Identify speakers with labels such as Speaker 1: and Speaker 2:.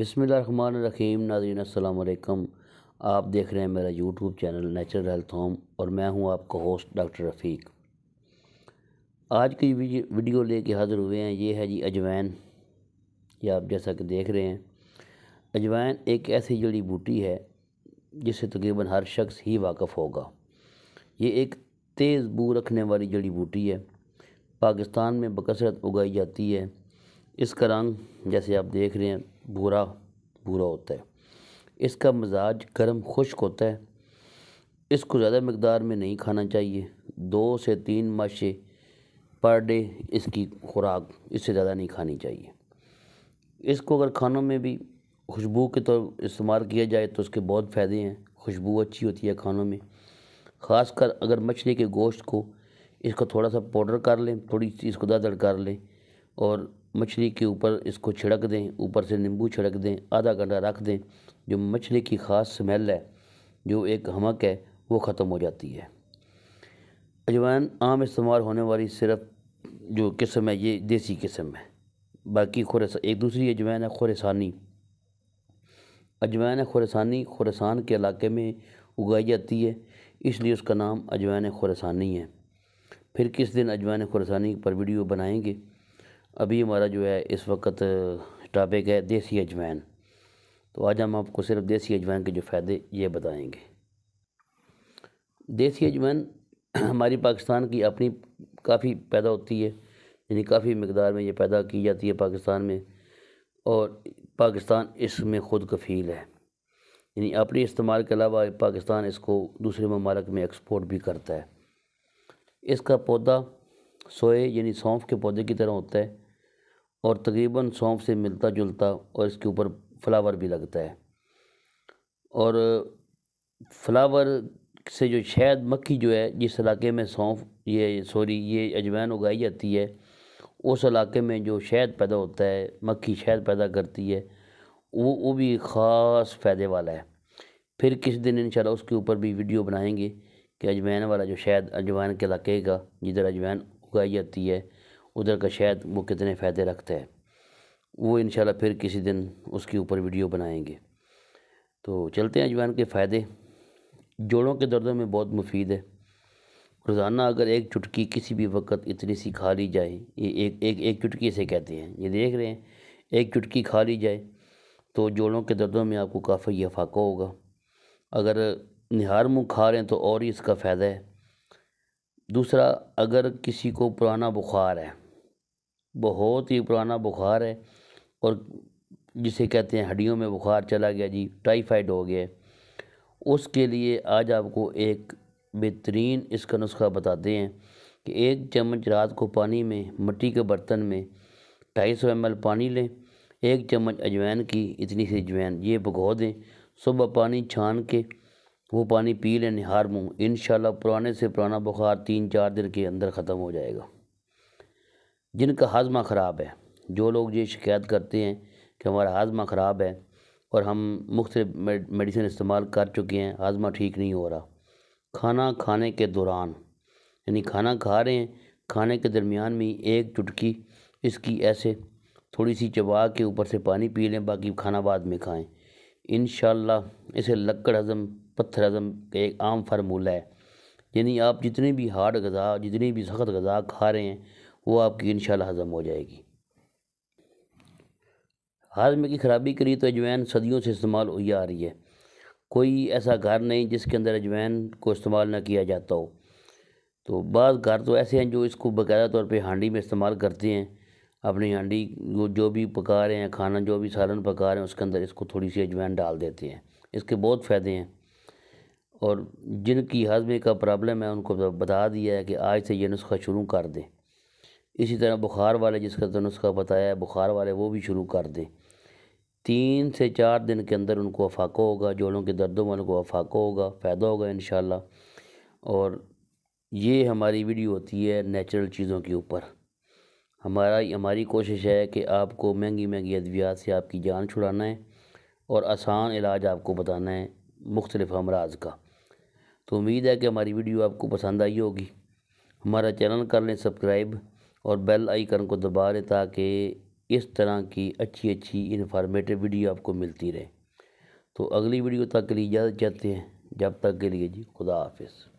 Speaker 1: बिसमान रहीम नाजरीन अल्लाम आप देख रहे हैं मेरा YouTube channel natural health home और मैं हूं आपका होस्ट डॉक्टर रफ़ीक आज की वीडियो लेके हाज़िर हुए हैं ये है जी अजवैन ये आप जैसा कि देख रहे हैं अजवैन एक ऐसी जड़ी बूटी है जिससे तकरीबन हर शख्स ही वाकफ़ होगा ये एक तेज़ बू रखने वाली जड़ी बूटी है पाकिस्तान में बकसरत उगाई जाती है इसका रंग जैसे आप देख रहे हैं भूरा भूरा होता है इसका मजाज गर्म खुश्क होता है इसको ज़्यादा मकदार में नहीं खाना चाहिए दो से तीन माशे पर डे इसकी खुराक इससे ज़्यादा नहीं खानी चाहिए इसको अगर खानों में भी खुशबू के तौर तो इस्तेमाल किया जाए तो उसके बहुत फ़ायदे हैं खुशबू अच्छी होती है खानों में ख़ासकर अगर मछली के गोश्त को इसको थोड़ा सा पाउडर कर लें थोड़ी सी इसको दादड़ कर लें और मछली के ऊपर इसको छिड़क दें ऊपर से नींबू छिड़क दें आधा घंटा रख दें जो मछली की ख़ास स्मेल है जो एक हमक है वो ख़त्म हो जाती है अजवाइन आम इस्तेमाल होने वाली सिर्फ जो किस्म है ये देसी किस्म है बाकी खुर एक दूसरी अजवाइन है खुरसानी अजवाइन खुरसानी खुरसान के इलाके में उगाई जाती है इसलिए उसका नाम अजवाइन खुरसानी है फिर किस दिन अजवाइन खुरसानी पर वीडियो बनाएंगे अभी हमारा जो है इस वक्त टॉपिक है देसी अजवाइन तो आज हम आपको सिर्फ देसी अजवाइन के जो फ़ायदे ये बताएंगे देसी अजवाइन हमारी पाकिस्तान की अपनी काफ़ी पैदा होती है यानी काफ़ी मकदार में ये पैदा की जाती है पाकिस्तान में और पाकिस्तान इसमें ख़ुद कफ़ील है यानी अपने इस्तेमाल के अलावा पाकिस्तान इसको दूसरे ममालक में एक्सपोर्ट भी करता है इसका पौधा सोए यानी सौंफ के पौधे की तरह होता है और तकरीबन सौंफ से मिलता जुलता और इसके ऊपर फ्लावर भी लगता है और फ्लावर से जो शहद मक्खी जो है जिस इलाके में सौंफ ये सॉरी ये अजवैन उगाई जाती है उस इलाके में जो शहद पैदा होता है मक्खी शहद पैदा करती है वो वो भी ख़ास फ़ायदे वाला है फिर किस दिन इन उसके ऊपर भी वीडियो बनाएंगे कि अजवैन वाला जो शहद अजवैन के इलाके का जिधर अजवैन उगाई जाती है उधर का शायद वो कितने फ़ायदे रखता है वो इन फिर किसी दिन उसके ऊपर वीडियो बनाएंगे तो चलते हैं अजवाइन के फ़ायदे जोड़ों के दर्दों में बहुत मुफीद है रोज़ाना अगर एक चुटकी किसी भी वक्त इतनी सी खा ली जाए ये एक एक एक चुटकी से कहते हैं ये देख रहे हैं एक चुटकी खा ली जाए तो जोड़ों के दर्दों में आपको काफ़ी यह होगा अगर निहार मुँह खा रहे हैं तो और ही इसका फ़ायदा है दूसरा अगर किसी को पुराना बुखार है बहुत ही पुराना बुखार है और जिसे कहते हैं हड्डियों में बुखार चला गया जी टाइफाइड हो गया उसके लिए आज आपको एक बेहतरीन इसका नुस्खा बताते हैं कि एक चम्मच रात को पानी में मिट्टी के बर्तन में ढाई सौ एम पानी लें एक चम्मच अजवैन की इतनी सी अजवैन ये भगो दें सुबह पानी छान के वो पानी पी लें निहार मुँह इन पुराने से पुराना बुखार तीन चार दिन के अंदर ख़त्म हो जाएगा जिनका हाजमा ख़राब है जो लोग ये शिकायत करते हैं कि हमारा हाजमा ख़राब है और हम मुख्त मेडिसिन इस्तेमाल कर चुके हैं हाजमा ठीक नहीं हो रहा खाना खाने के दौरान यानी खाना खा रहे हैं खाने के दरमियान में एक चुटकी इसकी ऐसे थोड़ी सी चबा के ऊपर से पानी पी लें बाकी खाना बाद में खाएं इन इसे लक्कड़ हज़म पत्थर हज़म का एक आम फार्मूला है यानी आप जितनी भी हार्ड गज़ा जितनी भी सख्त गज़ा खा रहे हैं वो आपकी इन हज़म हो जाएगी हाजमे की ख़राबी के लिए तो अजवैन सदियों से इस्तेमाल हुई आ रही है कोई ऐसा घर नहीं जिसके अंदर अजवैन को इस्तेमाल ना किया जाता हो तो बाद घर तो ऐसे हैं जो इसको बाकायदा तौर पे हांडी में इस्तेमाल करते हैं अपनी हांडी जो जो भी पका रहे हैं खाना जो भी सालन पका रहे हैं उसके अंदर इसको थोड़ी सी अजवैन डाल देते हैं इसके बहुत फ़ायदे हैं और जिनकी हाजमे का प्रॉब्लम है उनको बता दिया है कि आज से ये नुस्खा शुरू कर दें इसी तरह बुखार वाले जिसका तो नुस्खा बताया है बुखार वाले वो भी शुरू कर दें तीन से चार दिन के अंदर उनको अफाका होगा जोड़ों के दर्दों में उनको अफाका होगा फ़ायदा होगा इन और ये हमारी वीडियो होती है नेचुरल चीज़ों के ऊपर हमारा हमारी कोशिश है कि आपको महंगी महंगी अद्वियात से आपकी जान छुड़ाना है और आसान इलाज आपको बताना है मुख्तलिफ़ अमराज का तो उम्मीद है कि हमारी वीडियो आपको पसंद आई होगी हमारा चैनल कर लें सब्सक्राइब और बेल आइकन को दबा रहे ताकि इस तरह की अच्छी अच्छी इन्फॉर्मेटिव वीडियो आपको मिलती रहे तो अगली वीडियो तक के लिए इजाज़त चाहते हैं जब तक के लिए जी खुदा हाफिज़